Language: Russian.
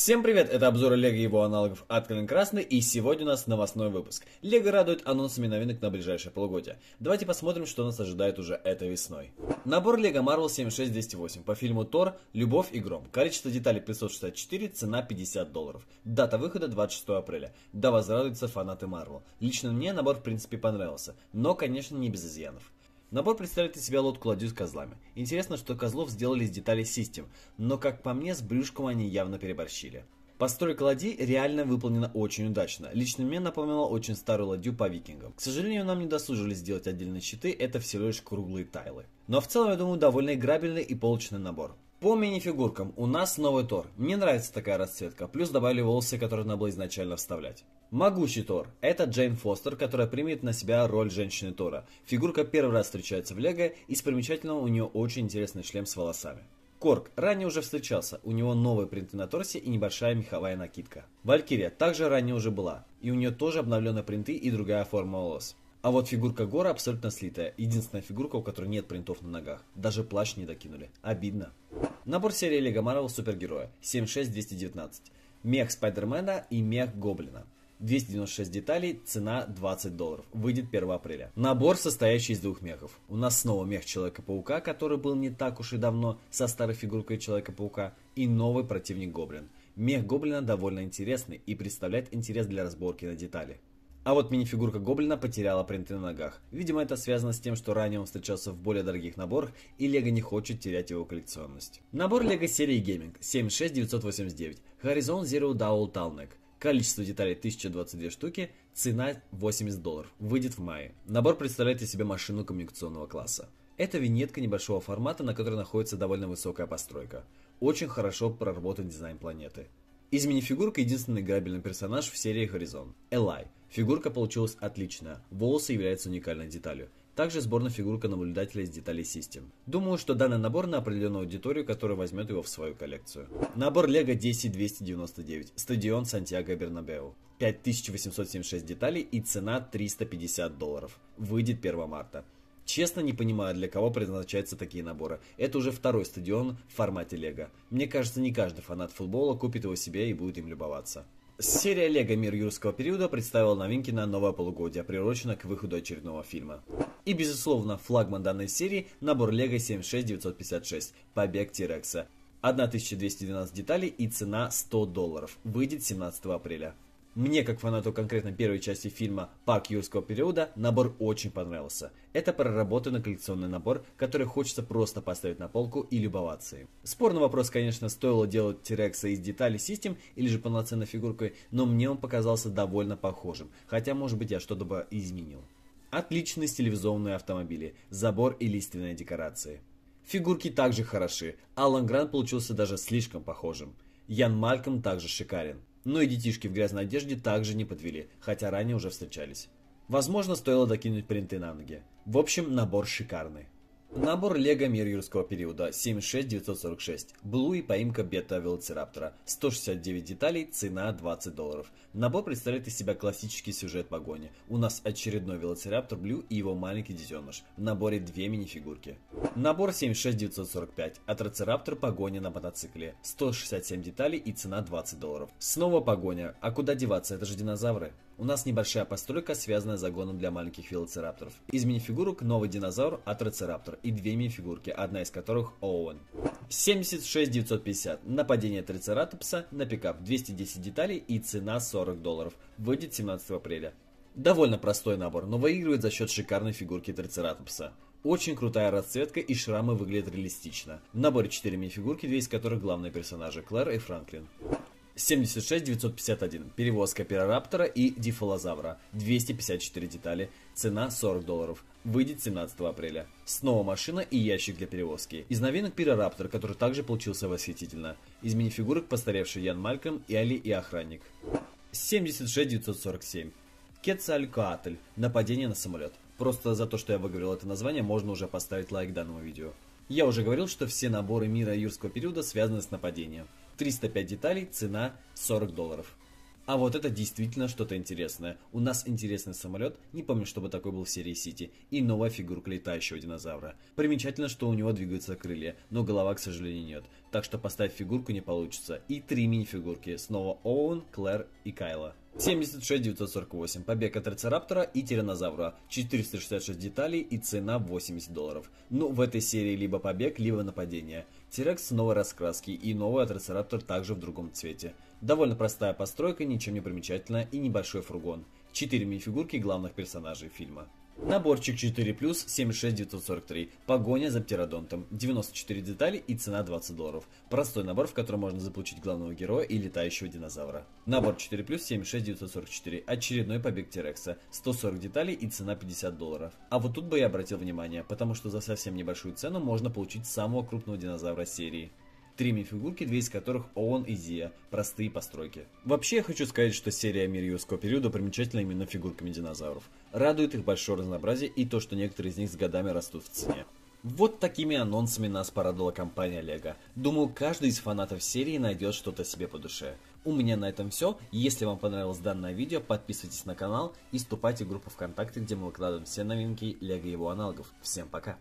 Всем привет, это обзор Лего и его аналогов от Клин Красный, и сегодня у нас новостной выпуск. Лего радует анонсами новинок на ближайшее полугодие. Давайте посмотрим, что нас ожидает уже этой весной. Набор Лего Marvel 76208 по фильму Тор «Любовь и гром». Количество деталей 564, цена 50 долларов. Дата выхода 26 апреля. Да возрадуются фанаты Marvel. Лично мне набор в принципе понравился, но конечно не без изъянов. Набор представляет из себя лодку ладью с козлами. Интересно, что козлов сделали из деталей систем, но, как по мне, с брюшком они явно переборщили. Постройка ладьи реально выполнена очень удачно. Лично мне напомнила очень старую ладью по викингам. К сожалению, нам не дослужили сделать отдельные щиты, это всего лишь круглые тайлы. Но в целом, я думаю, довольно играбельный и полочный набор. По мини-фигуркам у нас новый Тор. Мне нравится такая расцветка. Плюс добавили волосы, которые надо было изначально вставлять. Могучий Тор. Это Джейн Фостер, которая примет на себя роль женщины Тора. Фигурка первый раз встречается в Лего, и с примечательного у нее очень интересный шлем с волосами. Корк ранее уже встречался, у него новые принты на торсе и небольшая меховая накидка. Валькирия также ранее уже была, и у нее тоже обновлены принты и другая форма волос. А вот фигурка Гора абсолютно слитая, единственная фигурка, у которой нет принтов на ногах. Даже плащ не докинули. Обидно. Набор серии Лего Марвел супергероя 76219. Мех Спайдермена и мех Гоблина. 296 деталей, цена 20 долларов. Выйдет 1 апреля. Набор, состоящий из двух мехов. У нас снова мех Человека-паука, который был не так уж и давно со старой фигуркой Человека-паука, и новый противник Гоблин. Мех Гоблина довольно интересный и представляет интерес для разборки на детали. А вот мини-фигурка гоблина потеряла принты на ногах. Видимо, это связано с тем, что ранее он встречался в более дорогих наборах, и Лего не хочет терять его коллекционность. Набор Лего серии Gaming 76989, Horizon Zero Dowel Talnek. Количество деталей 1022 штуки, цена 80 долларов. Выйдет в мае. Набор представляет из себя машину коммуникационного класса. Это винетка небольшого формата, на которой находится довольно высокая постройка. Очень хорошо проработан дизайн планеты. Из мини-фигурка единственный грабельный персонаж в серии «Хоризон» – Элай. Фигурка получилась отличная, волосы являются уникальной деталью. Также сборная фигурка наблюдателя из деталей систем. Думаю, что данный набор на определенную аудиторию, которая возьмет его в свою коллекцию. Набор Лего 10299, стадион Сантьяго Бернабеу. 5876 деталей и цена 350 долларов. Выйдет 1 марта. Честно не понимаю, для кого предназначаются такие наборы. Это уже второй стадион в формате Лего. Мне кажется, не каждый фанат футбола купит его себе и будет им любоваться. Серия «Лего. Мир юрского периода» представила новинки на новое полугодие, приурочено к выходу очередного фильма. И, безусловно, флагман данной серии – набор «Лего 76956. Побег Тирекса». 1212 деталей и цена 100 долларов. Выйдет 17 апреля. Мне, как фанату конкретно первой части фильма «Парк юрского периода», набор очень понравился. Это проработанный коллекционный набор, который хочется просто поставить на полку и любоваться им. Спорный вопрос, конечно, стоило делать Тирекса из деталей систем или же полноценной фигуркой, но мне он показался довольно похожим, хотя, может быть, я что-то бы изменил. Отличные стилизованные автомобили, забор и лиственные декорации. Фигурки также хороши, Алан Грант получился даже слишком похожим. Ян Мальком также шикарен. Но и детишки в грязной одежде также не подвели, хотя ранее уже встречались. Возможно, стоило докинуть принты на ноги. В общем, набор шикарный. Набор Лего Мир юрского периода 76946. Блу и поимка бета велоцираптора. 169 деталей, цена 20 долларов. Набор представляет из себя классический сюжет погони. У нас очередной велоцираптор Блю и его маленький детеныш. В наборе две мини-фигурки. Набор 76945. Атроцираптор погоня на мотоцикле. 167 деталей и цена 20 долларов. Снова погоня. А куда деваться, это же динозавры. У нас небольшая постройка, связанная с загоном для маленьких велоцирапторов. Из фигурок новый динозавр, атроцираптор и две минифигурки, одна из которых Оуэн. 76950. Нападение трицератопса на пикап. 210 деталей и цена 40 долларов. Выйдет 17 апреля. Довольно простой набор, но выигрывает за счет шикарной фигурки трицератопса. Очень крутая расцветка и шрамы выглядят реалистично. В наборе 4 мини-фигурки, две из которых главные персонажи Клэр и Франклин. 76951. Перевозка пирараптора и дифалозавра. 254 детали. Цена 40 долларов. Выйдет 17 апреля. Снова машина и ящик для перевозки. Из новинок пирараптор, который также получился восхитительно. Из минифигурок постаревший Ян Мальком, и Али и охранник. 76947. Кецалькоатль. Нападение на самолет. Просто за то, что я выговорил это название, можно уже поставить лайк данному видео. Я уже говорил, что все наборы мира юрского периода связаны с нападением. 305 деталей, цена 40 долларов. А вот это действительно что-то интересное. У нас интересный самолет, не помню, чтобы такой был в серии Сити, и новая фигурка летающего динозавра. Примечательно, что у него двигаются крылья, но голова, к сожалению, нет. Так что поставить фигурку не получится. И три мини-фигурки. Снова Оуэн, Клэр и Кайла. 76 948. Побег от Рецераптора и Тиранозавра. 466 деталей и цена 80 долларов. Ну, в этой серии либо побег, либо нападение. Тирекс снова раскраски и новый от Рецераптор также в другом цвете. Довольно простая постройка, ничем не примечательная и небольшой фургон. Четыре мини-фигурки главных персонажей фильма. Наборчик 4 плюс 76943. Погоня за птеродонтом. 94 детали и цена 20 долларов. Простой набор, в котором можно заполучить главного героя и летающего динозавра. Набор 4 плюс 76944. Очередной побег Терекса. 140 деталей и цена 50 долларов. А вот тут бы я обратил внимание, потому что за совсем небольшую цену можно получить самого крупного динозавра серии три фигурки, две из которых ООН и Зия, простые постройки. Вообще, я хочу сказать, что серия «Мир юрского периода» примечательна именно фигурками динозавров. Радует их большое разнообразие и то, что некоторые из них с годами растут в цене. Вот такими анонсами нас порадовала компания Лего. Думаю, каждый из фанатов серии найдет что-то себе по душе. У меня на этом все. Если вам понравилось данное видео, подписывайтесь на канал и вступайте в группу ВКонтакте, где мы выкладываем все новинки Лего и его аналогов. Всем пока!